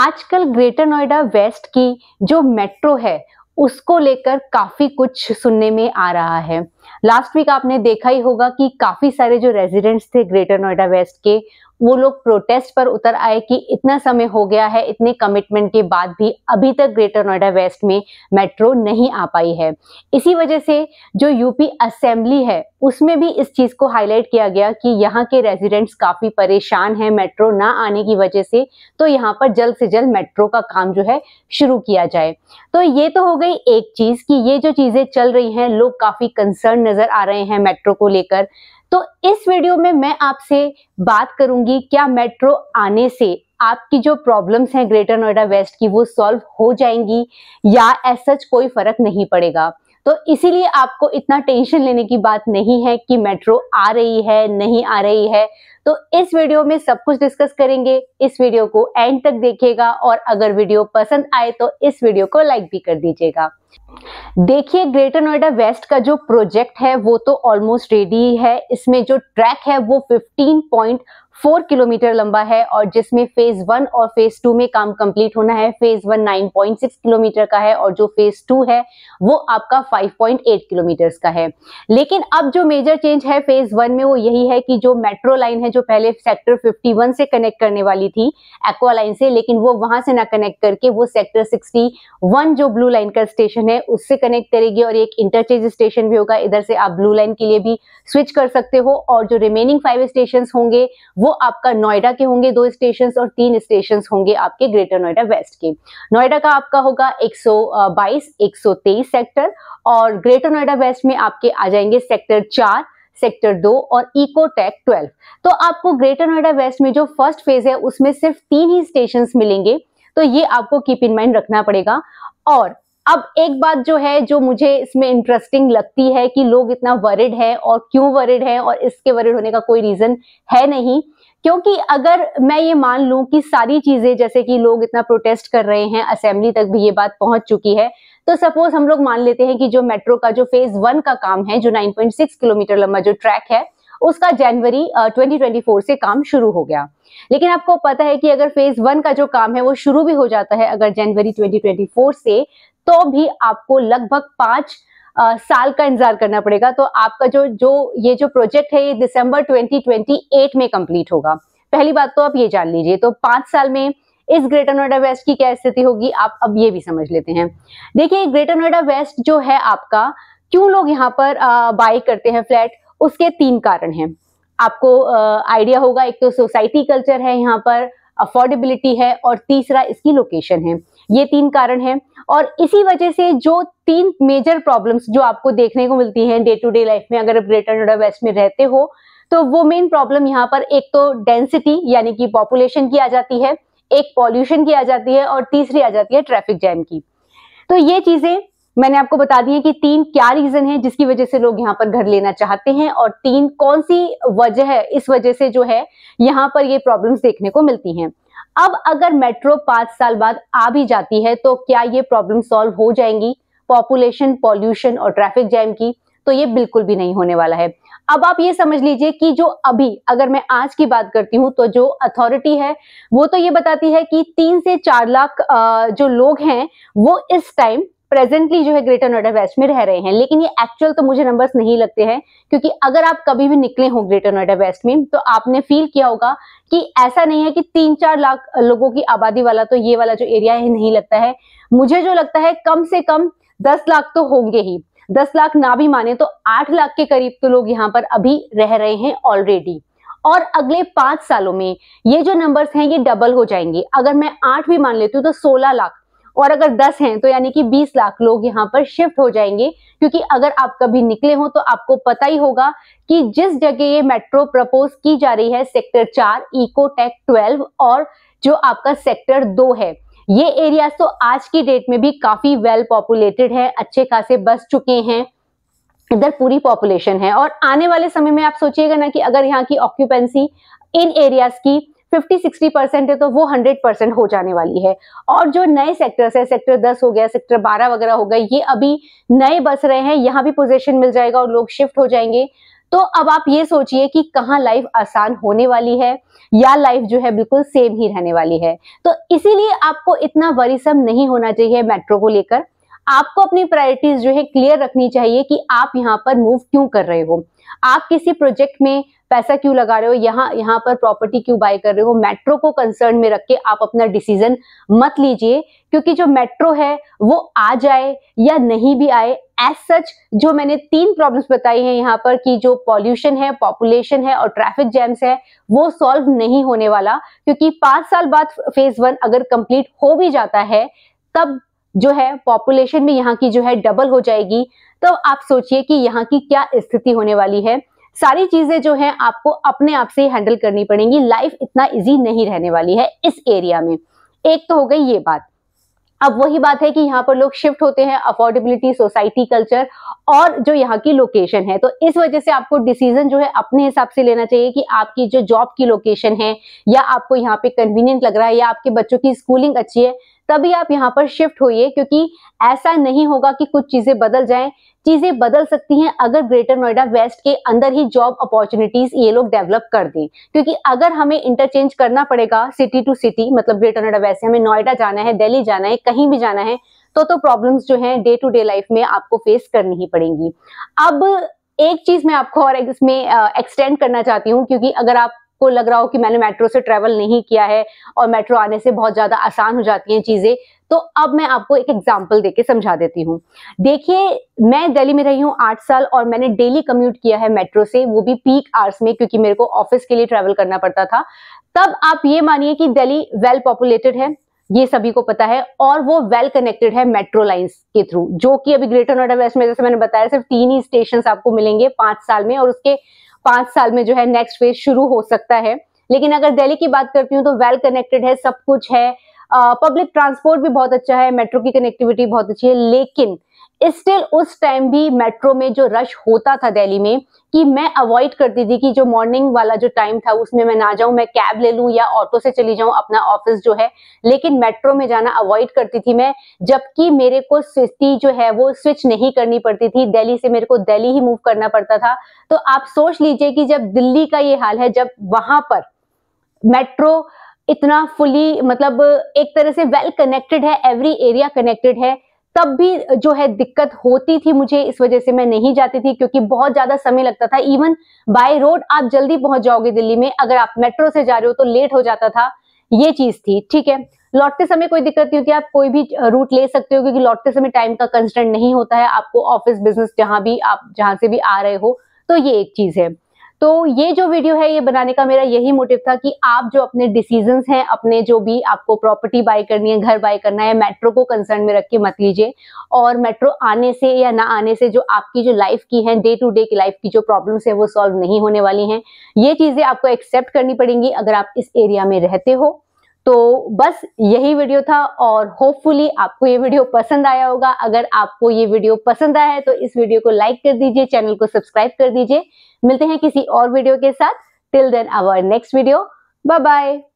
आजकल greater Noida waste की जो मेट्रो है उसको लेकर काफी कुछ सुनने में आ रहा है लास्ट वीक आपने देखा ही होगा कि काफी सारे जो रेजिडेंट्स थे ग्रेटर नोएडा वेस्ट के वो लोग प्रोटेस्ट पर उतर आए कि इतना समय हो गया है इतने कमिटमेंट के बाद भी अभी तक ग्रेटर नोएडा वेस्ट में मेट्रो नहीं आ पाई है इसी वजह से जो यूपी असेंबली है उसमें भी इस चीज़ को हाईलाइट किया गया कि यहाँ के रेजिडेंट्स काफ़ी परेशान हैं मेट्रो ना आने की वजह से तो यहाँ पर जल्द से जल्द मेट्रो का काम जो है शुरू किया जाए तो ये तो हो गई एक चीज़ कि ये जो चीज़ें चल रही हैं लोग काफ़ी कंसर्न नज़र आ रहे हैं मेट्रो को लेकर तो इस वीडियो में मैं आपसे बात करूंगी क्या मेट्रो आने से आपकी जो प्रॉब्लम्स हैं ग्रेटर नोएडा वेस्ट की वो सॉल्व हो जाएंगी या एज सच कोई फर्क नहीं पड़ेगा तो इसीलिए आपको इतना टेंशन लेने की बात नहीं है कि मेट्रो आ रही है नहीं आ रही है तो इस वीडियो में सब कुछ डिस्कस करेंगे इस वीडियो को एंड तक देखिएगा और अगर वीडियो पसंद आए तो इस वीडियो को लाइक भी कर दीजिएगा देखिए ग्रेटर नोएडा वेस्ट का जो प्रोजेक्ट है वो तो ऑलमोस्ट रेडी है इसमें जो ट्रैक है वो 15.4 किलोमीटर लंबा है और जिसमें फेज वन और फेज टू में काम कंप्लीट होना है फेज वन 9.6 किलोमीटर का है और जो फेज टू है वो आपका 5.8 किलोमीटर का है लेकिन अब जो मेजर चेंज है फेज वन में वो यही है कि जो मेट्रो लाइन है है जो पहले सेक्टर 51 से कनेक्ट करने वाली थी एक्वा लाइन से लेकिन वो वहां से ना कनेक्ट करके वो सेक्टर 61 जो ब्लू लाइन का स्टेशन है उससे कनेक्ट करेगी और एक इंटरचेंज स्टेशन भी होगा इधर से आप ब्लू लाइन के लिए भी स्विच कर सकते हो और जो रिमेनिंग फाइव स्टेशन होंगे वो आपका नोएडा के होंगे दो स्टेशन और तीन स्टेशन होंगे आपके ग्रेटर नोएडा वेस्ट के नोएडा का आपका होगा एक सौ सेक्टर और ग्रेटर नोएडा वेस्ट में आपके आ जाएंगे सेक्टर चार सेक्टर दो और इकोटेक ट्वेल्व तो आपको ग्रेटर नोएडा वेस्ट में जो फर्स्ट फेज है उसमें सिर्फ तीन ही स्टेशन मिलेंगे तो ये आपको कीप इन माइंड रखना पड़ेगा और अब एक बात जो है जो मुझे इसमें इंटरेस्टिंग लगती है कि लोग इतना वरिड है और क्यों वरिड है और इसके वरिड होने का कोई रीजन है नहीं क्योंकि अगर मैं ये मान लूं कि सारी चीजें जैसे कि लोग इतना प्रोटेस्ट कर रहे हैं असेंबली तक भी ये बात पहुंच चुकी है तो सपोज हम लोग मान लेते हैं कि जो मेट्रो का जो फेज वन का काम है जो 9.6 किलोमीटर लंबा जो ट्रैक है उसका जनवरी 2024 से काम शुरू हो गया लेकिन आपको पता है कि अगर फेज वन का जो काम है वो शुरू भी हो जाता है अगर जनवरी 2024 से तो भी आपको लगभग पांच uh, साल का इंतजार करना पड़ेगा तो आपका जो जो ये जो प्रोजेक्ट है ये दिसंबर 2028 में कंप्लीट होगा पहली बात तो आप ये जान लीजिए तो पांच साल में इस ग्रेटर नोएडा वेस्ट की क्या स्थिति होगी आप अब ये भी समझ लेते हैं देखिए ग्रेटर नोएडा वेस्ट जो है आपका क्यों लोग यहाँ पर बाई करते हैं फ्लैट उसके तीन कारण हैं आपको आइडिया होगा एक तो सोसाइटी कल्चर है यहाँ पर अफोर्डेबिलिटी है और तीसरा इसकी लोकेशन है ये तीन कारण हैं और इसी वजह से जो तीन मेजर प्रॉब्लम्स जो आपको देखने को मिलती हैं डे टू डे लाइफ में अगर आप ग्रेटर नोएडा वेस्ट में रहते हो तो वो मेन प्रॉब्लम यहाँ पर एक तो डेंसिटी यानी कि पॉपुलेशन की आ जाती है एक पॉल्यूशन की आ जाती है और तीसरी आ जाती है ट्रैफिक जैम की तो ये चीजें मैंने आपको बता दी है कि तीन क्या रीजन है जिसकी वजह से लोग यहाँ पर घर लेना चाहते हैं और तीन कौन सी वजह है इस वजह से जो है यहाँ पर ये प्रॉब्लम्स देखने को मिलती हैं अब अगर मेट्रो पांच साल बाद आ भी जाती है तो क्या ये प्रॉब्लम सॉल्व हो जाएंगी पॉपुलेशन पॉल्यूशन और ट्रैफिक जैम की तो ये बिल्कुल भी नहीं होने वाला है अब आप ये समझ लीजिए कि जो अभी अगर मैं आज की बात करती हूँ तो जो अथॉरिटी है वो तो ये बताती है कि तीन से चार लाख जो लोग हैं वो इस टाइम प्रेजेंटली जो है ग्रेटर नोएडा वेस्ट में रह रहे हैं लेकिन ये एक्चुअल तो मुझे नंबर्स नहीं लगते हैं क्योंकि अगर आप कभी भी निकले हो ग्रेटर नोएडा वेस्ट में तो आपने फील किया होगा कि ऐसा नहीं है कि तीन चार लाख लोगों की आबादी वाला तो ये वाला जो एरिया है नहीं लगता है मुझे जो लगता है कम से कम दस लाख तो होंगे ही दस लाख ना भी माने तो आठ लाख के करीब तो लोग यहाँ पर अभी रह रहे हैं ऑलरेडी और अगले पांच सालों में ये जो नंबर्स हैं ये डबल हो जाएंगे अगर मैं आठ भी मान लेती हूँ तो सोलह लाख और अगर दस हैं तो यानी कि बीस लाख लोग यहाँ पर शिफ्ट हो जाएंगे क्योंकि अगर आप कभी निकले हो तो आपको पता ही होगा कि जिस जगह ये मेट्रो प्रपोज की जा रही है सेक्टर चार इकोटेक ट्वेल्व और जो आपका सेक्टर दो है ये एरियाज तो आज की डेट में भी काफी वेल पॉपुलेटेड है अच्छे खासे बस चुके हैं इधर पूरी पॉपुलेशन है और आने वाले समय में आप सोचिएगा ना कि अगर यहाँ की ऑक्यूपेंसी इन एरियाज की 50-60 परसेंट है तो वो 100 परसेंट हो जाने वाली है और जो नए सेक्टर्स है सेक्टर 10 हो गया सेक्टर 12 वगैरह हो गया ये अभी नए बस रहे हैं यहाँ भी पोजीशन मिल जाएगा और लोग शिफ्ट हो जाएंगे तो अब आप ये सोचिए कि कहाँ लाइफ आसान होने वाली है या लाइफ जो है बिल्कुल सेम ही रहने वाली है तो इसीलिए आपको इतना वरीसम नहीं होना चाहिए मेट्रो को लेकर आपको अपनी प्रायोरिटीज जो है क्लियर रखनी चाहिए कि आप यहाँ पर मूव क्यों कर रहे हो आप किसी प्रोजेक्ट में पैसा क्यों लगा रहे हो यहाँ यहाँ पर प्रॉपर्टी क्यों बाय कर रहे हो मेट्रो को कंसर्न में रख के आप अपना डिसीजन मत लीजिए क्योंकि जो मेट्रो है वो आ जाए या नहीं भी आए एज सच जो मैंने तीन प्रॉब्लम्स बताई हैं यहाँ पर कि जो पॉल्यूशन है पॉपुलेशन है और ट्रैफिक जैम्स है वो सॉल्व नहीं होने वाला क्योंकि पांच साल बाद फेज वन अगर कंप्लीट हो भी जाता है तब जो है पॉपुलेशन भी यहाँ की जो है डबल हो जाएगी तो आप सोचिए कि यहाँ की क्या स्थिति होने वाली है सारी चीजें जो है आपको अपने आप से हैंडल करनी पड़ेंगी लाइफ इतना इजी नहीं रहने वाली है इस एरिया में एक तो हो गई ये बात अब वही बात है कि यहाँ पर लोग शिफ्ट होते हैं अफोर्डेबिलिटी सोसाइटी कल्चर और जो यहाँ की लोकेशन है तो इस वजह से आपको डिसीजन जो है अपने हिसाब से लेना चाहिए कि आपकी जो जॉब की लोकेशन है या आपको यहाँ पे कन्वीनियंट लग रहा है या आपके बच्चों की स्कूलिंग अच्छी है तभी आप यहाँ पर शिफ्ट होइए क्योंकि ऐसा नहीं होगा कि कुछ चीजें बदल जाएं चीजें बदल सकती हैं अगर ग्रेटर नोएडा वेस्ट के अंदर ही जॉब अपॉर्चुनिटीज ये लोग डेवलप कर दें क्योंकि अगर हमें इंटरचेंज करना पड़ेगा सिटी टू सिटी मतलब ग्रेटर नोएडा वेस्ट हमें नोएडा जाना है दिल्ली जाना है कहीं भी जाना है तो तो प्रॉब्लम्स जो है डे टू डे लाइफ में आपको फेस करनी ही पड़ेंगी अब एक चीज मैं आपको और इसमें एक्सटेंड करना चाहती हूँ क्योंकि अगर आप को लग रहा हो कि मैंने मेट्रो से ट्रेवल नहीं किया है और मेट्रो आने से बहुत ज़्यादा आसान हो जाती हैं चीज़ें तो अब मैं आपको एक एग्जाम्पल देके समझा देती हूँ देखिए मैं दिल्ली में रही हूँ आठ साल और मैंने डेली कम्यूट किया है मेट्रो से वो भी पीक आवर्स में क्योंकि मेरे को ऑफिस के लिए ट्रेवल करना पड़ता था तब आप ये मानिए कि दिल्ली वेल पॉपुलेटेड है ये सभी को पता है और वो वेल कनेक्टेड है मेट्रो लाइंस के थ्रू जो कि अभी ग्रेटर नोएडा वेस्ट में जैसे मैंने बताया सिर्फ तीन ही स्टेशन आपको मिलेंगे पांच साल में और उसके पांच साल में जो है नेक्स्ट फेज शुरू हो सकता है लेकिन अगर दिल्ली की बात करती हूँ तो वेल कनेक्टेड है सब कुछ है पब्लिक ट्रांसपोर्ट भी बहुत अच्छा है मेट्रो की कनेक्टिविटी बहुत अच्छी है लेकिन स्टिल उस टाइम भी मेट्रो में जो रश होता था दिल्ली में कि मैं अवॉइड करती थी कि जो मॉर्निंग वाला जो टाइम था उसमें मैं ना जाऊं मैं कैब ले लूं या ऑटो से चली जाऊं अपना ऑफिस जो है लेकिन मेट्रो में जाना अवॉइड करती थी मैं जबकि मेरे को सिस्ती जो है वो स्विच नहीं करनी पड़ती थी दिल्ली से मेरे को दिल्ली ही मूव करना पड़ता था तो आप सोच लीजिए कि जब दिल्ली का ये हाल है जब वहां पर मेट्रो इतना फुली मतलब एक तरह से वेल कनेक्टेड है एवरी एरिया कनेक्टेड है तब भी जो है दिक्कत होती थी मुझे इस वजह से मैं नहीं जाती थी क्योंकि बहुत ज्यादा समय लगता था इवन बाय रोड आप जल्दी पहुंच जाओगे दिल्ली में अगर आप मेट्रो से जा रहे हो तो लेट हो जाता था ये चीज थी ठीक है लौटते समय कोई दिक्कत नहीं होती आप कोई भी रूट ले सकते हो क्योंकि लौटते समय टाइम का कंस्टेंट नहीं होता है आपको ऑफिस बिजनेस जहां भी आप जहां से भी आ रहे हो तो ये एक चीज है तो ये जो वीडियो है ये बनाने का मेरा यही मोटिव था कि आप जो अपने डिसीजन हैं अपने जो भी आपको प्रॉपर्टी बाय करनी है घर बाय करना है मेट्रो को कंसर्न में रख के मत लीजिए और मेट्रो आने से या ना आने से जो आपकी जो लाइफ की है डे टू डे की लाइफ की जो प्रॉब्लम्स है वो सॉल्व नहीं होने वाली हैं ये चीज़ें आपको एक्सेप्ट करनी पड़ेंगी अगर आप इस एरिया में रहते हो तो बस यही वीडियो था और होपफुली आपको ये वीडियो पसंद आया होगा अगर आपको ये वीडियो पसंद आया है तो इस वीडियो को लाइक कर दीजिए चैनल को सब्सक्राइब कर दीजिए मिलते हैं किसी और वीडियो के साथ till then our next video bye bye